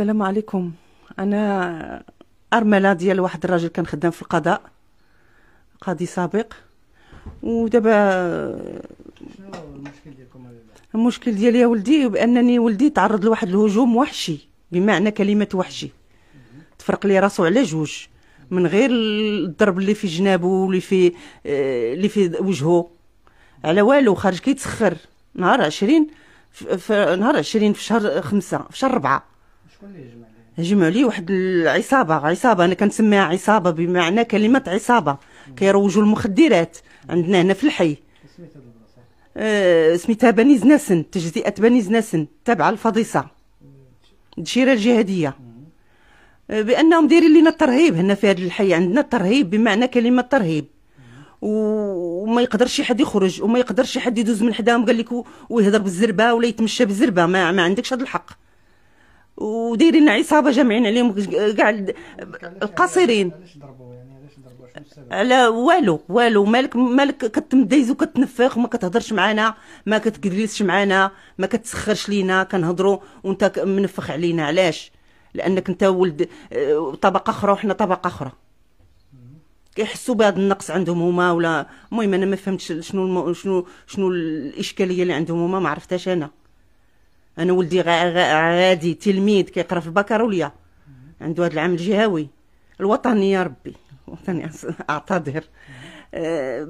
السلام عليكم انا ارمله ديال واحد الراجل كان خدام في القضاء قاضي سابق ودابا المشكل ديالكم المشكل ديالي يا ولدي بانني ولدي تعرض لواحد الهجوم وحشي بمعنى كلمه وحشي تفرق لي راسو على جوج من غير الضرب اللي في جنابه واللي في اللي في وجهه على والو خرج كيتسخر نهار 20 في نهار 20 في شهر خمسة في شهر 4 شكون اللي يجمع لي واحد العصابه عصابه انا كنسميها عصابه بمعنى كلمه عصابه كيروجوا المخدرات عندنا هنا في الحي سميتها آه، بني زناسن تجزئه بني زناسن تابعه الفضيصه الدشيره الجهاديه آه، بانهم دايرين لنا الترهيب هنا في هذا الحي عندنا الترهيب بمعنى كلمه ترهيب وما يقدرش حد يخرج وما يقدرش حد يدوز من حداهم قال لك ويهضر بالزربه ولا يتمشى بالزربه ما, ما عندكش هذا الحق ودايرين عصابه جامعين عليهم كاع القاصرين على والو والو مالك مالك كتمدايز وكتنفخ ما كتهضرش معانا ما كتجلسش معانا ما كتسخرش لينا كنهضروا وانت منفخ علينا علاش لانك انت ولد آه، طبقه اخرى وحنا طبقه اخرى كيحسوا بهذا النقص عندهم هما ولا المهم انا ما فهمتش شنو شنو شنو الاشكاليه اللي عندهم هما ما عرفتهاش انا انا ولدي عادي تلميذ كيقرا في البكالوريا عنده هذا العام الجهوي الوطني يا ربي الوطني اعتذر آه،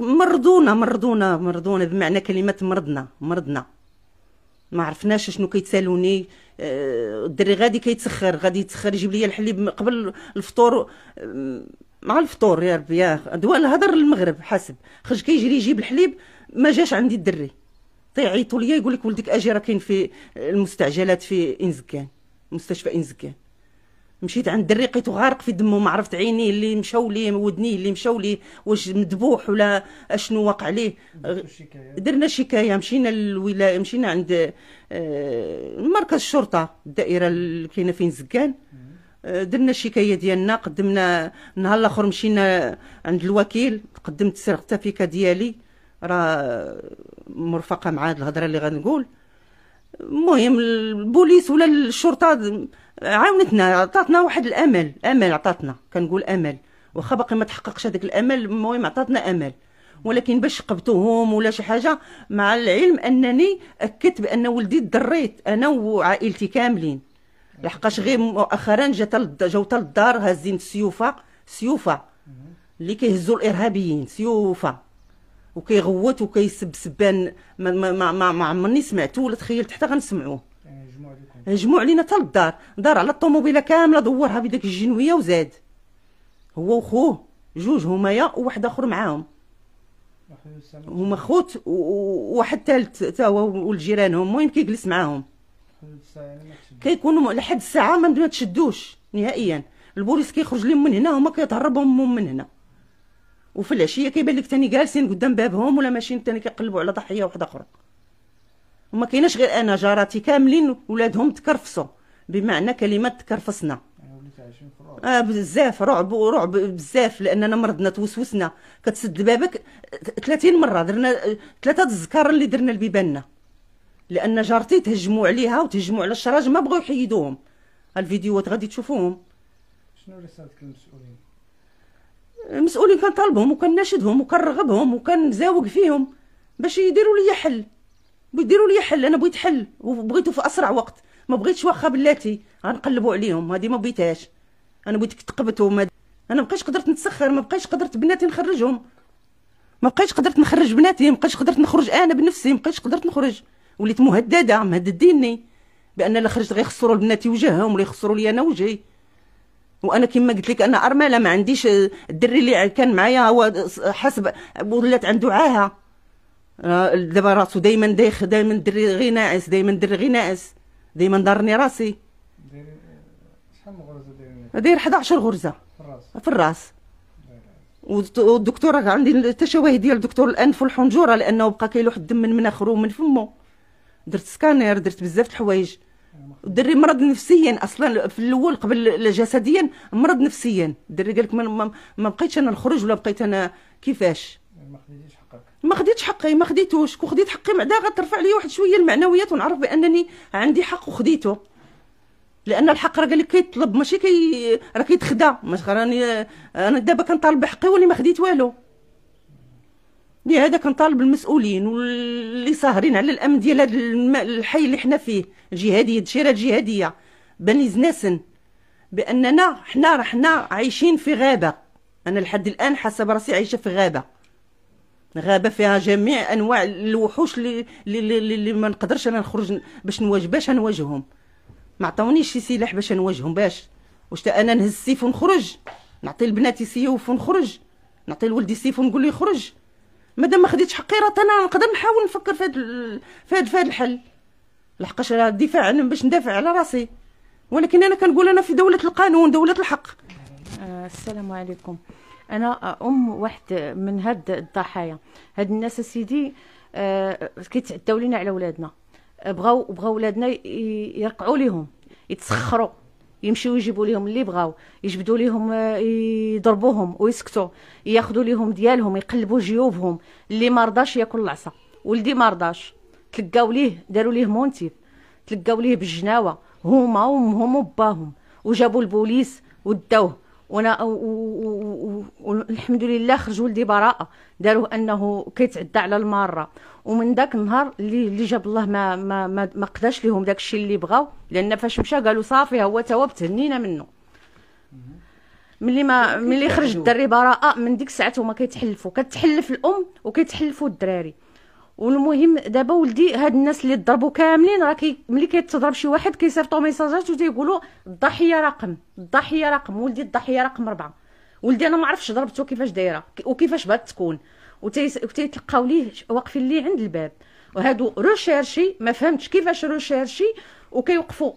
مرضونا مرضونا مرضونا بمعنى كلمه مرضنا مرضنا ما عرفناش شنو كيتسالوني آه، الدري غادي كيتسخر غادي يتسخر يجيب لي الحليب قبل الفطور آه، مع الفطور يا ربي يا دواء الهضر المغرب حسب خرج كيجري يجيب الحليب ما جاش عندي الدري تيعيطوا ليا يقول لك ولدك اجي راه كاين في المستعجلات في انزكان مستشفى انزكان مشيت عند الدري لقيته غارق في دمه ما عرفت عينيه اللي مشاو ليه ودنيه اللي مشاو ليه واش مذبوح ولا اشنو واقع ليه درنا شكايه مشينا للولايه مشينا عند آه، مركز الشرطه الدائره اللي كاينه في انزكان آه، درنا الشكايه ديالنا قدمنا النهار الاخر مشينا عند الوكيل قدمت سرقه فيكا ديالي راه مرفقه مع هاد الهضره اللي غنقول المهم البوليس ولا الشرطه عاونتنا عطاتنا واحد الامل امل عطاتنا كنقول امل واخا باقي ما تحققش هذاك الامل المهم عطاتنا امل ولكن باش قبتوهم ولا شي حاجه مع العلم انني اكدت بان ولدي ضريت انا وعائلتي كاملين لحقاش غير مؤخرا جات جاو الدار هازين السيوفه سيوفه اللي كيهزوا الارهابيين سيوفه وكيغوت وكيسبسبان ما ما ما, ما عمرني سمعته ولا تخيلت حتى غنسمعوه هجموا علينا حتى للدار دار على الطوموبيله كامله دورها بداك الجنويه وزاد هو وخوه جوج همايا وواحد اخر معاهم هما خوت وواحد ثالث حتى هو والجيرانهم المهم كيجلس معاهم كيكونوا لحد الساعه ما تشدوش نهائيا البوليس كيخرج لهم من هنا هما كيتهربوا من هنا وفي العشيه كيبان لك تاني جالسين قدام بابهم ولا ماشيين تاني كيقلبوا على ضحيه واحده اخرى وما كايناش غير انا جاراتي كاملين ولادهم تكرفصوا بمعنى كلمه تكرفصنا اه بزاف رعب ورعب بزاف لاننا مرضنا توسوسنا كتسد بابك 30 مره درنا ثلاثه الزكار اللي درنا لبيباننا لان جارتي تهجموا عليها وتهجموا على الشراج ما بغاو يحيدوهم الفيديوهات غادي تشوفوهم شنو رسالتك للمسؤولين المسؤولين كنطالبهم وكنناشدهم وكنرغبهم وكنزاوق فيهم باش يديروا لي حل بيديروا لي حل انا بغيت حل وبغيته في اسرع وقت ما بغيتش واخا بلاتي غنقلبوا عليهم هذه ما بغيتهاش انا بغيتك تقبتوا ما انا مابقيتش قدرت نتسخر ما بقيتش قدرت بناتي نخرجهم ما بقيتش قدرت نخرج بناتي ما بقيتش قدرت نخرج انا بنفسي ما بقيتش قدرت نخرج وليت مهدده مهدديني بان الا خرجت غيخسروا لبناتي وجههم ولا يخسروا لي انا وجهي وانا كما قلت لك انا ارمله ما عنديش الدري اللي كان معايا هو حسب ولات عنده عاهه دابا راسو دائما دايخ دائما دري غي ناعس دائما دري غي ناعس دائما ضرني راسي شحال غرزه داير 11 غرزه في الراس في الراس والدكتور عندي التشويه ديال دكتور الانف والحنجره لانه بقى كيلوح الدم من مناخره ومن فمه درت سكانير درت بزاف د الحوايج الدري مرض نفسيا اصلا في الاول قبل جسديا مرض نفسيا الدري قال لك ما, بقيتش انا نخرج ولا بقيت انا كيفاش ما خديتش حقك ما خديتش حقي ما خديتوش كون خديت حقي بعدا غترفع لي واحد شويه المعنويات ونعرف بانني عندي حق وخديته لان الحق راه قال لك كيطلب ماشي كي راه ماش راني انا دابا كنطالب بحقي واللي ما خديت والو لهذا كنطالب المسؤولين واللي ساهرين على الامن ديال هذا الحي اللي حنا فيه الجهاديه تشيرات جهاديه بني زناسن باننا حنا رحنا عايشين في غابه انا لحد الان حاسه براسي عايشه في غابه غابه فيها جميع انواع الوحوش اللي اللي, اللي ما نقدرش انا نخرج باش نواجه باش نواجههم ما عطاونيش شي سلاح باش نواجههم باش واش انا نهز السيف ونخرج نعطي لبناتي سيوف ونخرج نعطي لولدي سيف ونقول له يخرج مادام ما خديتش حقي راه انا نقدر نحاول نفكر في هاد في هاد في هاد الحل لحقاش راه الدفاع باش ندافع على راسي ولكن انا كنقول انا في دوله القانون دوله الحق آه السلام عليكم انا ام واحد من هاد الضحايا هاد الناس سيدي آه كيتعداو لينا على ولادنا بغاو بغاو ولادنا يرقعوا ليهم يتسخروا يمشيو يجيبوا ليهم اللي بغاو يجبدوا ليهم آه، يضربوهم ويسكتوا ياخذوا ليهم ديالهم يقلبوا جيوبهم اللي ما رضاش ياكل العصا ولدي ما رضاش تلقاو ليه داروا ليه مونتيف تلقاو ليه بالجناوه هما وامهم وباهم وجابوا البوليس وداوه وانا والحمد لله خرج ولدي براءه داروه انه كيتعدى على الماره ومن ذاك النهار اللي اللي جاب الله ما ما ما, ما قداش لهم داك الشيء اللي بغاو لان فاش مشى قالوا صافي هو توا تهنينا منه ملي ما ملي خرج الدري براءه من ديك الساعه هما كيتحلفوا كتحلف الام وكيتحلفوا الدراري والمهم دابا ولدي هاد الناس اللي ضربوا كاملين راه كي ملي كيتضرب شي واحد كيصيفطوا ميساجات وتيقولوا الضحيه رقم الضحيه رقم ولدي الضحيه رقم أربعة ولدي انا ما عرفتش ضربته كيفاش دايره وكيفاش بغات تكون وتيتلقاو ليه واقفين ليه عند الباب وهادو روشيرشي ما فهمتش كيفاش روشيرشي وكيوقفوا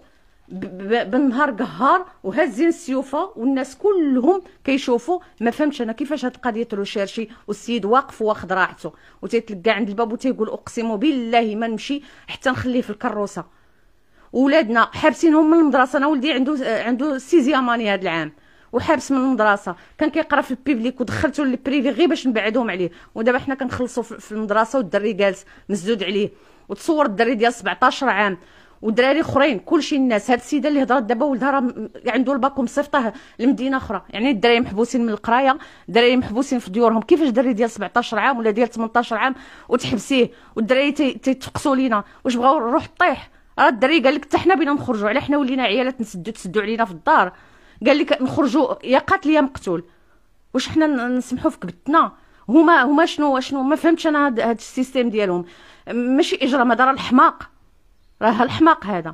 بالنهار قهار وهازين السيوفه والناس كلهم كيشوفوا ما فهمتش انا كيفاش هاد القضيه تروشيرشي والسيد واقف واخد راحته وتيتلقى عند الباب وتيقول اقسم بالله ما نمشي حتى نخليه في الكروسه ولادنا حابسينهم من المدرسه انا ولدي عنده عنده سيزيام اني هذا العام وحابس من المدرسه كان كيقرا في البيبليك ودخلته للبريفي غير باش نبعدهم عليه ودابا حنا كنخلصوا في المدرسه والدري جالس مسدود عليه وتصور الدري ديال 17 عام ودراري اخرين كلشي الناس هاد السيده اللي هضرت دابا ولدها راه عنده يعني الباك ومصيفطه لمدينه اخرى يعني الدراري محبوسين من القرايه الدراري محبوسين في ديورهم كيفاش دري ديال 17 عام ولا ديال 18 عام وتحبسيه والدراري تيتفقسوا لينا واش بغاو الروح طيح راه الدري قال لك حتى حنا بينا نخرجوا على حنا ولينا عيالات نسدو تسدو علينا في الدار قال لك نخرجوا يا قاتل يا مقتول واش حنا نسمحوا في كبتنا هما هما شنو شنو ما فهمتش انا هاد, هاد السيستيم ديالهم ماشي اجرام هذا راه الحماق راه الحماق هذا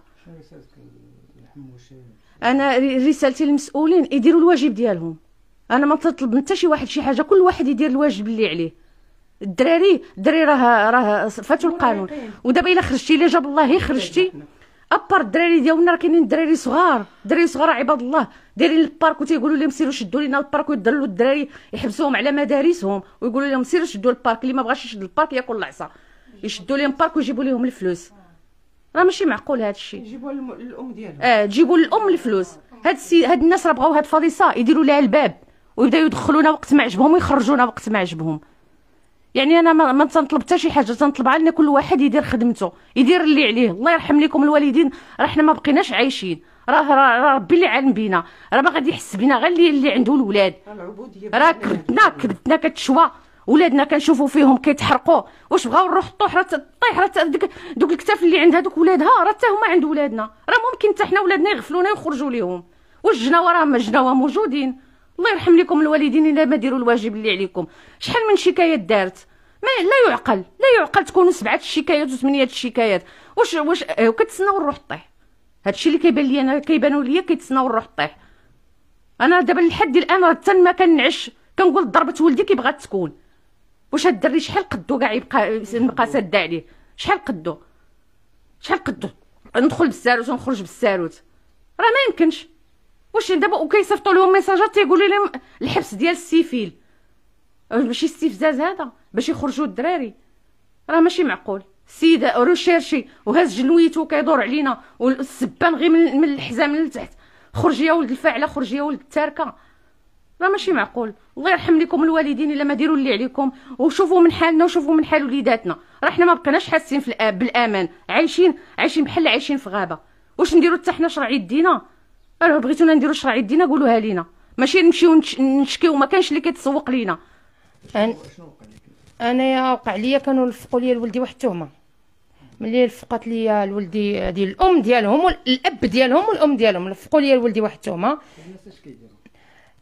انا رسالتي للمسؤولين يديروا الواجب ديالهم انا ما نطلب من حتى شي واحد شي حاجه كل واحد يدير الواجب اللي عليه الدراري الدراري راه راه فاتوا القانون ودابا الا خرجتي الا جاب الله خرجتي ابار الدراري ديالنا راه كاينين دراري صغار دراري صغار عباد الله دايرين البارك وتيقولوا لهم سيروا شدوا لينا البارك ويدلوا الدراري يحبسوهم على مدارسهم ويقولوا لهم سيروا شدوا البارك اللي ما بغاش يشد البارك ياكل العصا يشدوا لهم البارك ويجيبوا لهم الفلوس راه ماشي معقول هذا الشيء يجيبوا الام ديالهم اه تجيبوا الام الفلوس هاد السي هاد الناس راه بغاو هاد الفضيصه يديروا لها الباب ويبداو يدخلونا وقت ما عجبهم ويخرجونا وقت ما عجبهم يعني انا ما, تنطلب حتى شي حاجه تنطلب على كل واحد يدير خدمته يدير اللي عليه الله يرحم لكم الوالدين راه حنا ما بقيناش عايشين راه راه ربي اللي عالم بينا راه ما غادي يحس بينا غير اللي, اللي عنده الولاد راه كبدنا كبدنا كتشوى ولادنا كنشوفوا فيهم كيتحرقوا واش بغاو نروح طوح راه تطيح راه دوك, الكتاف اللي عند هذوك ولادها راه حتى هما عند ولادنا راه ممكن حتى حنا ولادنا يغفلونا ويخرجوا ليهم واش الجناوه راه الجناوه موجودين الله يرحم لكم الوالدين الا ما ديروا الواجب اللي عليكم شحال من شكايات دارت ما لا يعقل لا يعقل تكونوا سبعه الشكايات وثمانيه الشكايات واش واش آه، كتسناو الروح طيح هادشي اللي كيبان لي انا كيبانوا لي كيتسناو الروح طيح انا دابا لحد الان حتى ما كنعش كنقول ضربه ولدي كيبغات تكون واش هاد الدري شحال قدو كاع يبقى يبقى سد عليه شحال قدو شحال قدو ندخل بالساروت ونخرج بالساروت راه ما يمكنش واش دابا وكيصيفطوا لهم ميساجات تيقولوا لهم الحبس ديال السيفيل ماشي استفزاز هذا باش يخرجوا الدراري راه ماشي معقول سيده روشيرشي وهز جنويته كيدور علينا والسبان غير من الحزام من التحت خرج يا ولد الفاعله خرج يا ولد التاركه راه ماشي معقول الله يرحم لكم الوالدين الا ما ديروا اللي عليكم وشوفوا من حالنا وشوفوا من حال وليداتنا راه حنا ما بقيناش حاسين في الأب بالامان عايشين عايشين بحال عايشين في غابه واش نديروا حتى حنا شرعي يدينا راه بغيتونا نديروا شرعي يدينا قولوها لينا ماشي نمشيو نشكيو ما كانش اللي كيتسوق لينا أن... انايا وقع ليا كانوا لفقوا ليا الولدي واحد التهمه ملي لفقات ليا الولدي ديال الام ديالهم والاب ديالهم والام ديالهم لفقوا ليا الولدي واحد التهمه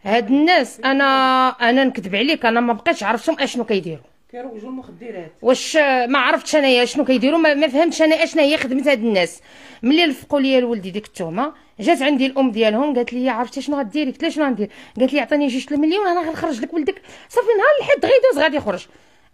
هاد الناس انا انا نكذب عليك انا ما بقيتش عرفتهم اشنو كيديروا كيروجوا المخدرات واش ما عرفتش انايا شنو كيديروا ما, ما فهمتش انا اشنا هي خدمه هاد الناس ملي لفقوا ليا الولدي ديك التهمه جات عندي الام ديالهم قالت لي عرفتي شنو غديري قلت لها شنو غندير قالت لي عطيني جوج المليون انا غنخرج لك ولدك صافي نهار الحد غيدوز غادي يخرج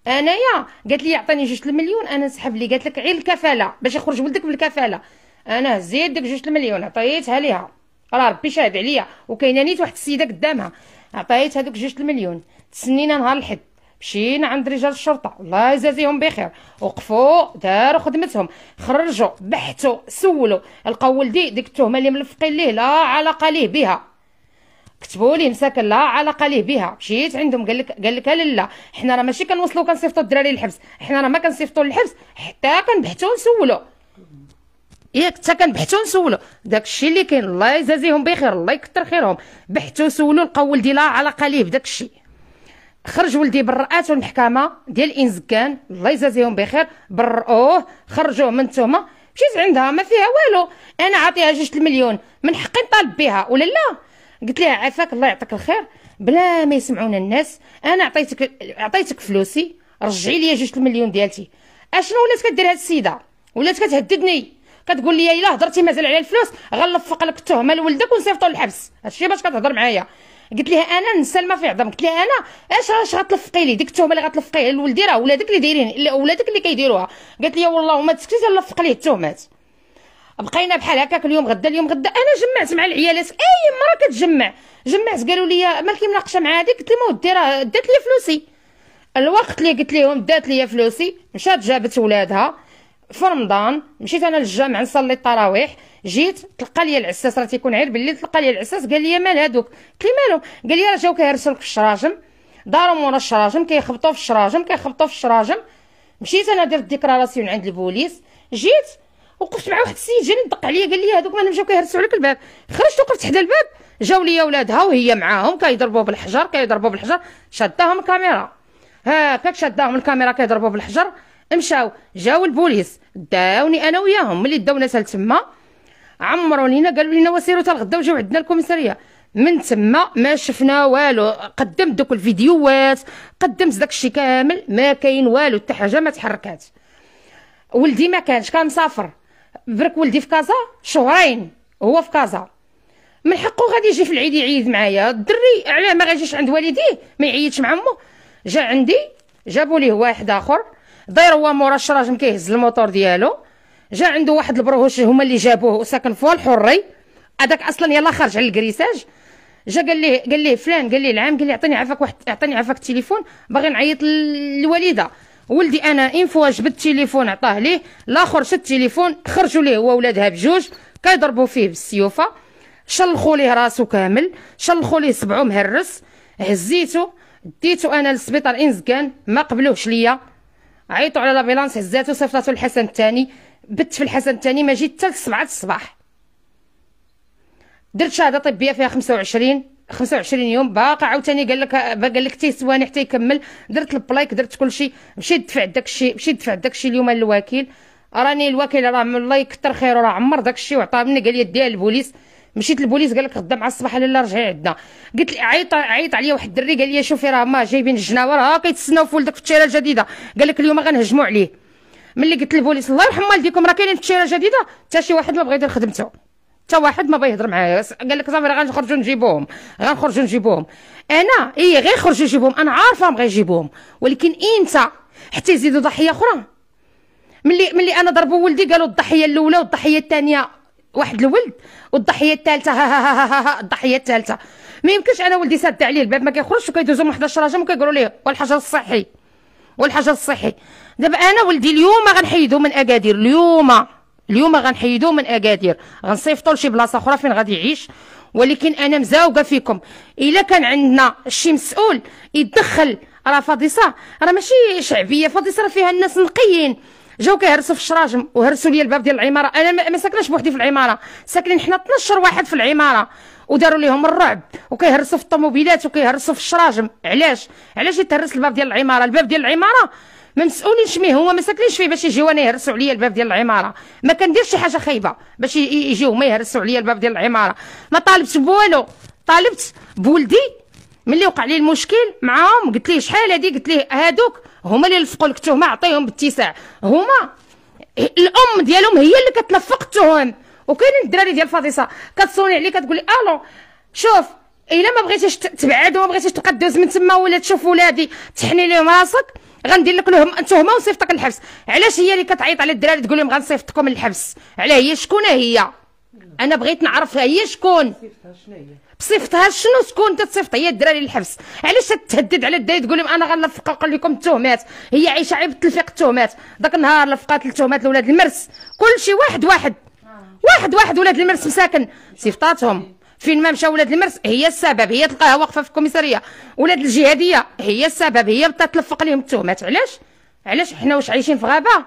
انايا قالت لي عطيني جوج المليون انا نسحب لي قالت لك غير الكفاله باش يخرج ولدك بالكفاله انا هزيت ديك جوج المليون عطيتها ليها راه ربي شاهد عليا وكاينه نيت واحد السيده قدامها عطيت هذوك جوج المليون تسنينا نهار الحد مشينا عند رجال الشرطه الله يجازيهم بخير وقفوا داروا خدمتهم خرجوا بحثوا سولوا لقاو ولدي ديك التهمه اللي ملفقين ليه لا علاقه ليه بها كتبوا ليه مساكن لا علاقه ليه بها مشيت عندهم قال لك قال لك لا حنا راه ماشي كنوصلوا كنصيفطوا الدراري للحبس حنا راه ما كنصيفطوا للحبس حتى كنبحثوا نسولوا ياك حتى كنبحثوا نسولوا داك الشيء اللي كاين الله يجازيهم بخير الله يكثر خيرهم بحثوا سولوا لقاو ولدي لا علاقه ليه بداك الشيء خرج ولدي برأته المحكمه ديال انزكان الله يجازيهم بخير برؤوه خرجوه من تما مشيت عندها ما فيها والو انا عاطيها جوج المليون من حقي نطالب بها ولا لا قلت لها عافاك الله يعطيك الخير بلا ما يسمعونا الناس انا عطيتك عطيتك فلوسي رجعي لي جوج المليون ديالتي اشنو ولات كدير هاد السيده ولات كتهددني كتقول لي الا هضرتي مازال على الفلوس غنلفق لك التهمه لولدك ونصيفطو للحبس هادشي باش كتهضر معايا قلت لها انا ما في عظم قلت لها انا اش اش غتلفقي لي ديك التهمه اللي غتلفقي لولدي راه ولادك اللي دايرين ولادك اللي كيديروها قالت لي والله ما تسكتي غنلفق ليه التهمات بقينا بحال هكاك اليوم غدا اليوم غدا انا جمعت مع العيالات اي مره كتجمع جمعت قالوا لي مالكي مناقشه مع هذيك قلت لهم ودي راه دات لي فلوسي الوقت اللي قلت لهم دات لي فلوسي مشات جابت ولادها في رمضان مشيت انا للجامع نصلي التراويح جيت تلقى لي العساس راه تيكون عير بالليل تلقى لي العساس قال لي مال هادوك قلت لي مالهم قال لي راه جاو كيهرسوا لك في الشراجم داروا مورا الشراجم كيخبطوا في الشراجم كيخبطوا في الشراجم مشيت انا درت ديكلاراسيون عند البوليس جيت وقفت مع واحد السيد جاني دق عليا قال لي هادوك مالهم جاو كيهرسوا عليك الباب خرجت وقفت حدا الباب جاو لي ولادها وهي معاهم كيضربوا بالحجر كيضربوا بالحجر شداهم الكاميرا هاكاك شداهم الكاميرا كيضربوا بالحجر مشاو جاو البوليس داوني انا وياهم ملي داونا سال تما عمروا لينا قالوا لينا وسيروا حتى الغدا وجاو عندنا الكوميساريه من تما ما شفنا والو قدمت دوك الفيديوهات قدمت داك الشيء كامل ما كاين والو حتى حاجه ما تحركات ولدي ما كانش كان مسافر برك ولدي في كازا شهرين هو في كازا من حقه غادي يجي في العيد يعيد معايا الدري علاه ما غاديش عند والديه ما يعيدش مع امه جا عندي جابوا ليه واحد اخر داير هو مورا الشراج كيهز الموتور ديالو جا عنده واحد البروهوش هما اللي جابوه وساكن فوا الحري هذاك اصلا يلا خرج على الكريساج جا قال ليه قال ليه فلان قال ليه العام قال ليه عطيني عفاك واحد عطيني عفاك التليفون باغي نعيط للوالده ولدي انا ان فوا جبت التليفون عطاه ليه الاخر شد التليفون خرجوا ليه هو ولادها بجوج كيضربوا فيه بالسيوفه شلخوا ليه راسو كامل شلخوا ليه سبعو مهرس هزيتو ديتو انا للسبيطار انزكان ما قبلوش ليا عيطوا على لابيلانس هزاتو صيفطاتو الحسن الثاني بت في الحسن الثاني ما جيت حتى سبعة الصباح درت شهاده طبيه فيها 25 25 يوم باقي عاوتاني قال لك قال لك تيسواني حتى يكمل درت البلايك درت كل شيء مشيت دفع داك الشيء مشيت دفع داك الشيء اليوم للوكيل راني الوكيل راه الله يكثر خيره راه عمر داك الشيء وعطاه مني قال لي ديها البوليس مشيت للبوليس قال لك غدا مع الصباح لالا رجعي عندنا قلت لي عيط عيط عليا واحد الدري قال لي شوفي راه ما جايبين الجناور ها كيتسناو في ولدك في التشيره الجديده قال لك اليوم غنهجموا عليه ملي قلت للبوليس الله يرحم والديكم راه كاينين في التشيره الجديده حتى شي واحد ما بغى يدير خدمته حتى واحد ما بغى يهضر معايا قال لك صافي راه غنخرجوا نجيبوهم غنخرجوا نجيبوهم انا اي غير خرجوا نجيبوهم انا عارفه بغى يجيبوهم ولكن انت حتى يزيدوا ضحيه اخرى ملي ملي انا ضربوا ولدي قالوا الضحيه الاولى والضحيه الثانيه واحد الولد والضحيه الثالثه الضحيه الثالثه ما يمكنش انا ولدي سد عليه الباب ما كيخرجش وكيدوزو من حدا الشراجم وكيقولوا ليه والحجر الصحي والحجر الصحي دابا انا ولدي اليوم غنحيدو من اكادير اليوم اليوم غنحيدو من اكادير غنصيفطو لشي بلاصه اخرى فين غادي يعيش ولكن انا مزاوقه فيكم الا كان عندنا شي مسؤول يدخل راه فاضيصه راه ماشي شعبيه فاضيصه راه فيها الناس نقيين جاو كيهرسوا في الشراجم وهرسوا لي الباب ديال العماره انا ما ساكناش بوحدي في العماره ساكنين حنا 12 واحد في العماره وداروا ليهم الرعب وكيهرسوا في الطوموبيلات وكيهرسوا في الشراجم علاش علاش يتهرس الباب ديال العماره الباب ديال العماره ما مسؤولينش ميه هما ما ساكنينش فيه باش يجيو انا يهرسوا عليا الباب ديال العماره ما كنديرش شي حاجه خايبه باش يجيو هما يهرسوا عليا الباب ديال العماره ما طالبتش بوالو طالبت بولدي ملي وقع لي المشكل معاهم قلت ليه شحال هادي قلت ليه هادوك هما اللي لفقوا لك التهمه عطيهم باتساع هما الام ديالهم هي اللي كتلفق التهم وكاينين الدراري ديال فاطيسه كتصوني عليه كتقول لي الو شوف الا ما بغيتيش تبعد وما بغيتيش تبقى دوز من تما ولا تشوف ولادي تحني لهم راسك غندير لك لهم التهمه ونصيفطك للحبس علاش هي اللي كتعيط على الدراري تقول لهم غنصيفطكم للحبس علاه هي شكون هي انا بغيت نعرف هي شكون بصفتها شنو تكون تتصيفط هي الدراري للحبس علاش تتهدد على الدراري تقول لهم انا غنلفق لكم التهمات هي عايشه عيب تلفيق التهمات ذاك النهار لفقات التهمات لولاد المرس كلشي واحد واحد واحد واحد ولاد المرس مساكن صيفطاتهم فين ما مشاو ولاد المرس هي السبب هي تلقاها واقفه في الكوميساريه ولاد الجهاديه هي السبب هي تلفق لهم التهمات علاش علاش حنا واش عايشين في غابه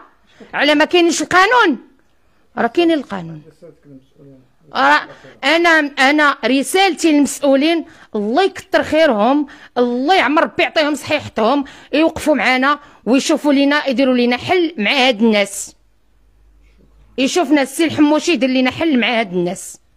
على ما كاينش القانون راه كاين القانون انا انا رسالتي للمسؤولين الله يكثر خيرهم الله يعمر ربي يعطيهم صحيحتهم يوقفوا معنا ويشوفوا لينا يديروا لينا حل مع هاد الناس يشوفنا السي الحموشي يدير لينا حل مع هاد الناس